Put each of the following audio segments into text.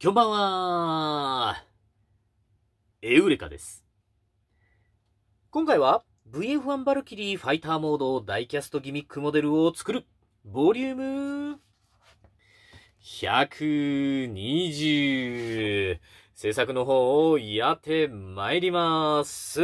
こんばんはエウレカです。今回は VF1 バルキリーファイターモードダイキャストギミックモデルを作るボリューム120制作の方をやってまいります。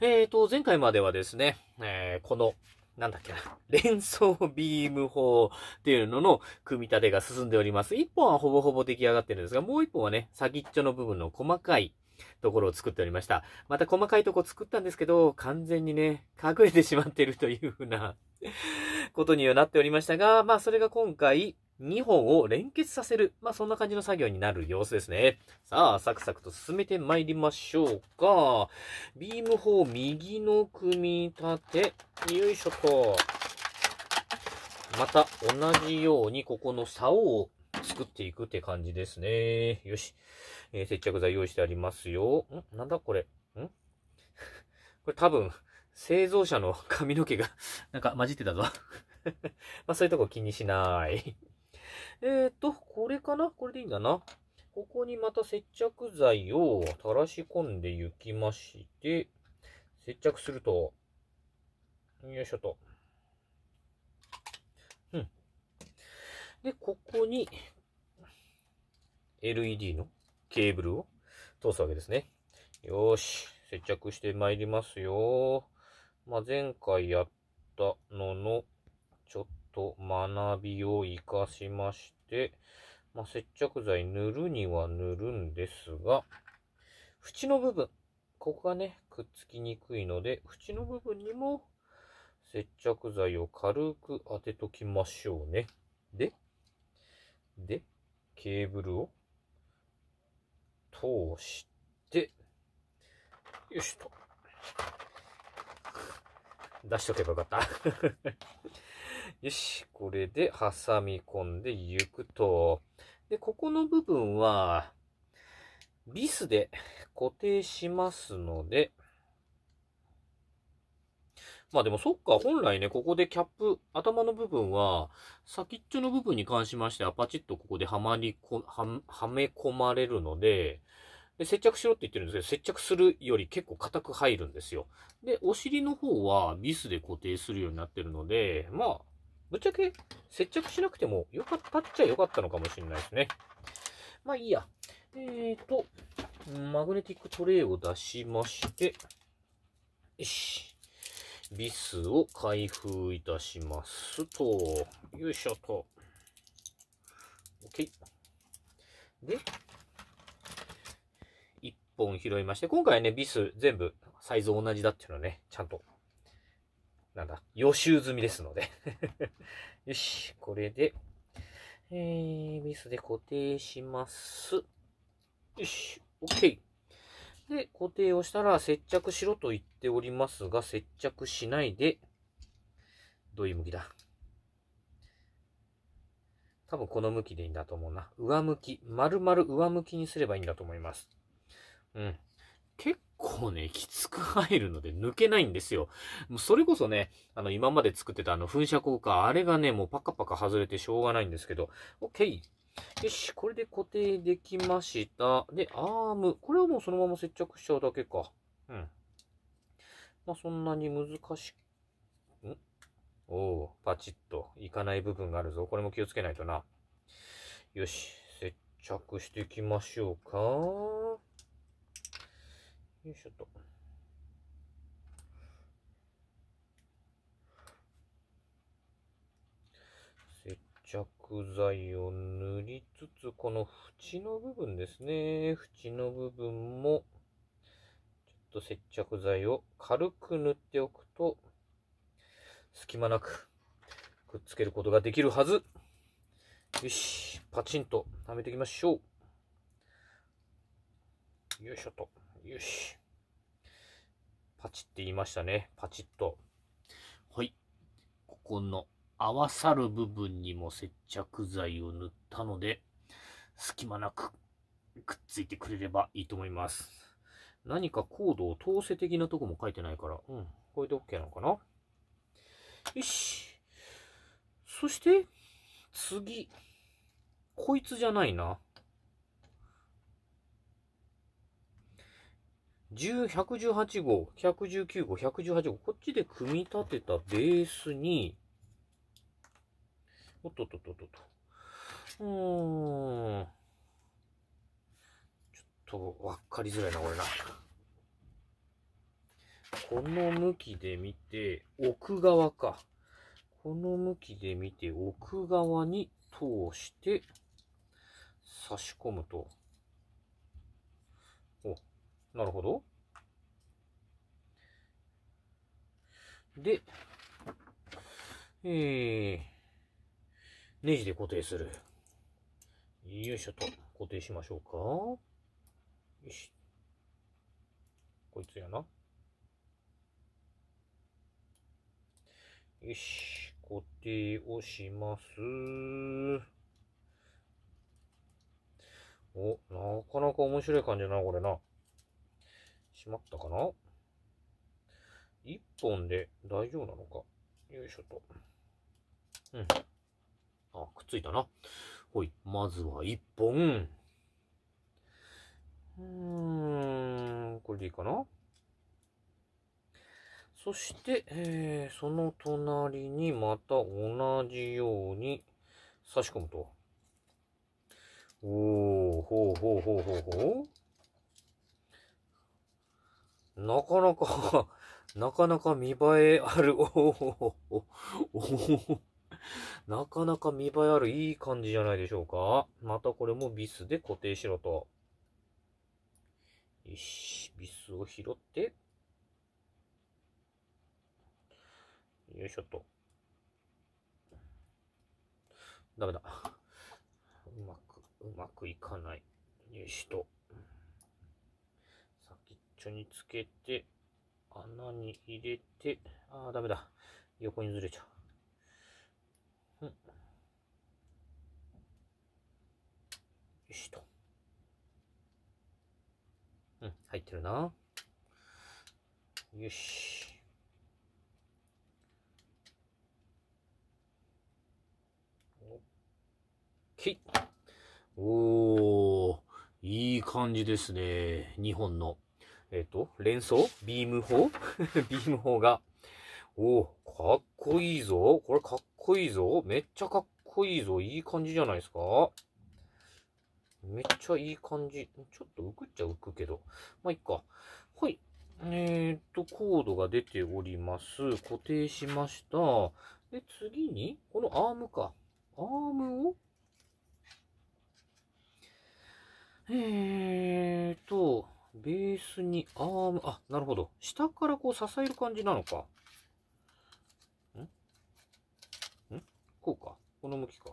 えっ、ー、と、前回まではですね、えー、このなんだっけな、連想ビーム法っていうのの組み立てが進んでおります。一本はほぼほぼ出来上がってるんですが、もう一本はね、先っちょの部分の細かいところを作っておりました。また細かいとこ作ったんですけど、完全にね、隠れてしまってるというふうなことにはなっておりましたが、まあそれが今回、2本を連結させる。まあ、そんな感じの作業になる様子ですね。さあ、サクサクと進めて参りましょうか。ビーム砲右の組み立て。よいしょと。また同じようにここの竿を作っていくって感じですね。よし。えー、接着剤用意してありますよ。んなんだこれ。ん これ多分、製造者の髪の毛が なんか混じってたぞ まあそういうとこ気にしないえっ、と、これかなこれでいいんだな。ここにまた接着剤を垂らし込んでいきまして、接着すると、よいしょと。うん。で、ここに、LED のケーブルを通すわけですね。よし。接着してまいりますよ。まあ、前回やったのの、ちょっと学びを活かしまして、まあ、接着剤塗るには塗るんですが、縁の部分、ここがね、くっつきにくいので、縁の部分にも接着剤を軽く当てときましょうね。で、で、ケーブルを通して、よしと。出しとけばよかったよし、これで挟み込んでいくと。で、ここの部分は、ビスで 固定しますので、まあでもそっか、本来ね、ここでキャップ、頭の部分は、先っちょの部分に関しましては、パチッとここではまりこ、は、はめ込まれるので、で、接着しろって言ってるんですけど、接着するより結構硬く入るんですよ。で、お尻の方はビスで固定するようになってるので、まあ、ぶっちゃけ接着しなくてもよかったっちゃよかったのかもしれないですね。まあいいや。えーと、マグネティックトレイを出しまして、よし。ビスを開封いたしますと。よいしょと。OK。で、1本拾いまして、今回ね、ビス全部サイズ同じだっていうのはね、ちゃんとなんだ、予習済みですので よし、これで、えー、ビスで固定します。よし、OK。で、固定をしたら接着しろと言っておりますが、接着しないで、どういう向きだ多分この向きでいいんだと思うな。上向き、丸々上向きにすればいいんだと思います。うん。結構ね、きつく入るので抜けないんですよ。もうそれこそね、あの、今まで作ってたあの、噴射効果、あれがね、もうパカパカ外れてしょうがないんですけど、OK。よし、これで固定できました。で、アーム。これはもうそのまま接着しちゃうだけか。うん。まあ、そんなに難しく、んおおパチッといかない部分があるぞ。これも気をつけないとな。よし、接着していきましょうか。よいしょと。接着剤を塗りつつ、この縁の部分ですね。縁の部分も、ちょっと接着剤を軽く塗っておくと、隙間なくくっつけることができるはず。よし、パチンとはめていきましょう。よいしょと。よし。パチって言いましたね。パチッと。はい。ここの合わさる部分にも接着剤を塗ったので、隙間なくくっついてくれればいいと思います。何かコードを通せ的なとこも書いてないから、うん、これで OK なのかなよし。そして、次。こいつじゃないな。1 1 8号、119号、118号、こっちで組み立てたベースに、おっとっとっとっとっと。うーん。ちょっと、わかりづらいな、これな。この向きで見て、奥側か。この向きで見て、奥側に通して、差し込むと。お、なるほど。で、えー、ネジで固定する。よいしょと、固定しましょうか。よし。こいつやな。よし、固定をします。お、なかなか面白い感じだな、これな。しまったかな一本で大丈夫なのかよいしょと。うん。あ、くっついたな。ほい。まずは一本。うーん、これでいいかなそして、えー、その隣にまた同じように差し込むと。おー、ほうほうほうほうほう。なかなか なかなか見栄えある、おおおお なかなか見栄えあるいい感じじゃないでしょうか。またこれもビスで固定しろと。よし、ビスを拾って、よいしょっと。ダメだ。うまく、うまくいかない。よいしょと。緒につけて、穴に入れて、ああ、ダメだ。横にずれちゃう。うん。よしと。うん、入ってるな。よし。オッおー、いい感じですね。2本の。えっ、ー、と、連想ビーム砲 ビーム砲が。おお、かっこいいぞ。これかっこいいぞ。めっちゃかっこいいぞ。いい感じじゃないですか。めっちゃいい感じ。ちょっと浮くっちゃ浮くけど。まあ、いっか。はい。えっ、と、コードが出ております。固定しました。で、次に、このアームか。アームをえーと、ベースにアーム、あ、なるほど。下からこう支える感じなのか。んんこうか。この向きか。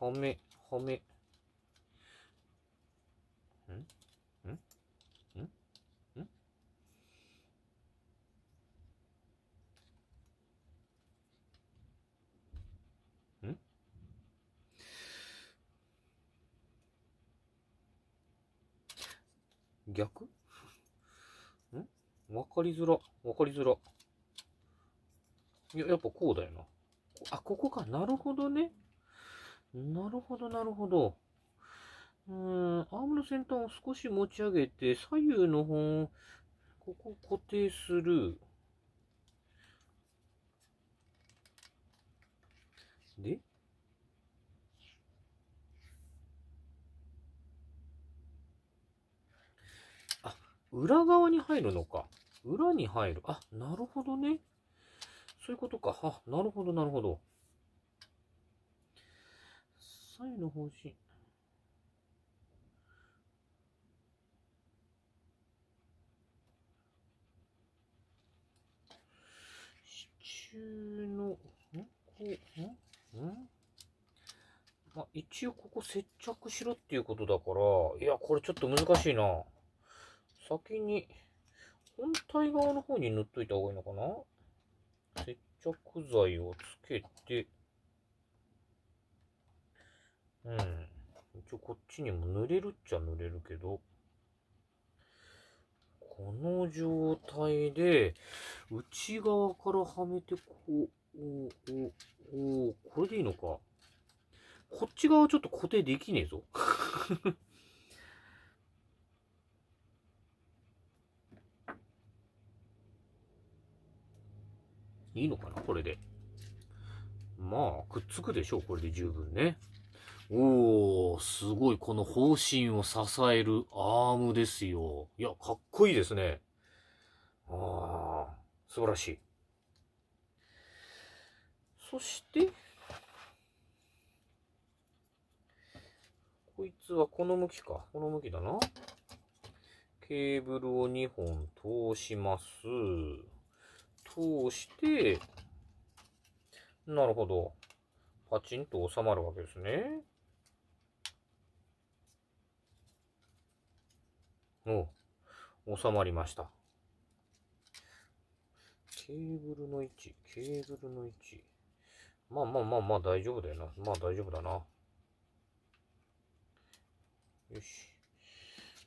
はめ、はめ。逆んわかりづら。わかりづら。いや、やっぱこうだよな。あ、ここか。なるほどね。なるほど、なるほど。うん、アームの先端を少し持ち上げて、左右の方、ここを固定する。で、裏側に入るのか。裏に入る。あ、なるほどね。そういうことか。あ、なるほど、なるほど。左右の方針。支柱の、んこう、んんまあ、一応ここ接着しろっていうことだから、いや、これちょっと難しいな。先に本体側の方に塗っといた方がいいのかな接着剤をつけて、うん。一応こっちにも塗れるっちゃ塗れるけど、この状態で、内側からはめて、こう、おおおこれでいいのか。こっち側ちょっと固定できねえぞ。いいのかなこれで。まあ、くっつくでしょうこれで十分ね。おー、すごい。この方針を支えるアームですよ。いや、かっこいいですね。あー、素晴らしい。そして、こいつはこの向きか。この向きだな。ケーブルを2本通します。通して、なるほど。パチンと収まるわけですね。お収まりました。ケーブルの位置、ケーブルの位置。まあまあまあまあ大丈夫だよな。まあ大丈夫だな。よし。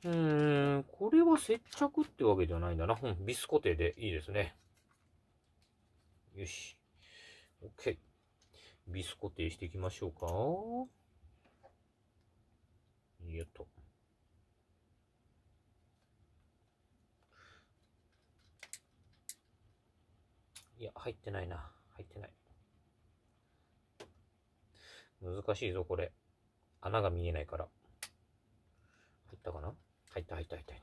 うん、これは接着ってわけではないんだな。うん、ビス固定でいいですね。よし。OK。ビス固定していきましょうか。よっと。いや、入ってないな。入ってない。難しいぞ、これ。穴が見えないから。入ったかな入った、入った、入った、入っ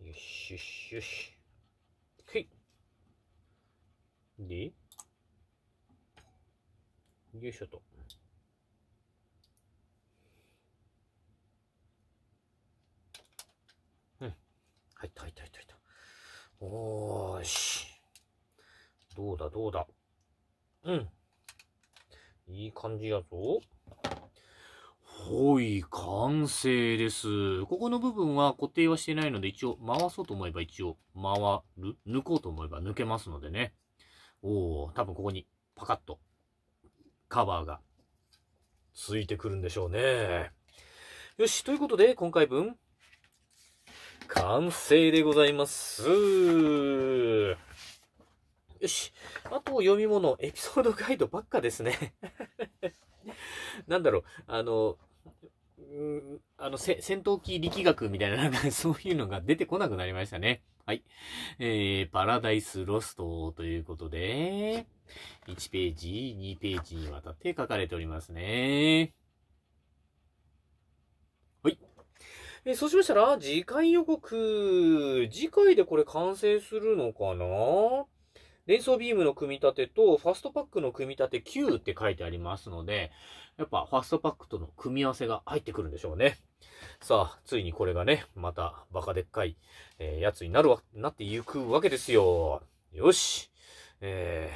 た。よしよしよし。OK。で、よいしょと。うん。入った入った入った入った。おーし。どうだどうだ。うん。いい感じやぞ。ほい、完成です。ここの部分は固定はしてないので、一応回そうと思えば一応回る。抜こうと思えば抜けますのでね。おお、多分ここにパカッとカバーがついてくるんでしょうね。よし、ということで今回分、完成でございます。よし。あと読み物、エピソードガイドばっかですね。なんだろう、あの、うん、あの、戦闘機力学みたいな、なんかそういうのが出てこなくなりましたね。はい。えー、パラダイスロストということで、1ページ、2ページにわたって書かれておりますね。はい。えー、そうしましたら、次回予告。次回でこれ完成するのかな連想ビームの組み立てとファストパックの組み立て9って書いてありますので、やっぱファストパックとの組み合わせが入ってくるんでしょうね。さあ、ついにこれがね、またバカでっかい、えー、やつになるわ、なっていくわけですよ。よし。え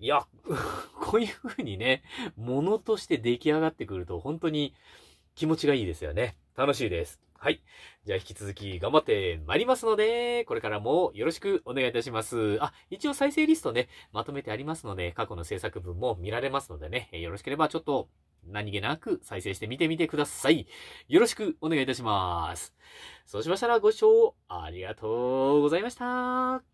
ー、いや、こういう風にね、ものとして出来上がってくると本当に気持ちがいいですよね。楽しいです。はい。じゃあ引き続き頑張って参りますので、これからもよろしくお願いいたします。あ、一応再生リストね、まとめてありますので、過去の制作文も見られますのでね、よろしければちょっと何気なく再生してみてみてください。よろしくお願いいたします。そうしましたらご視聴ありがとうございました。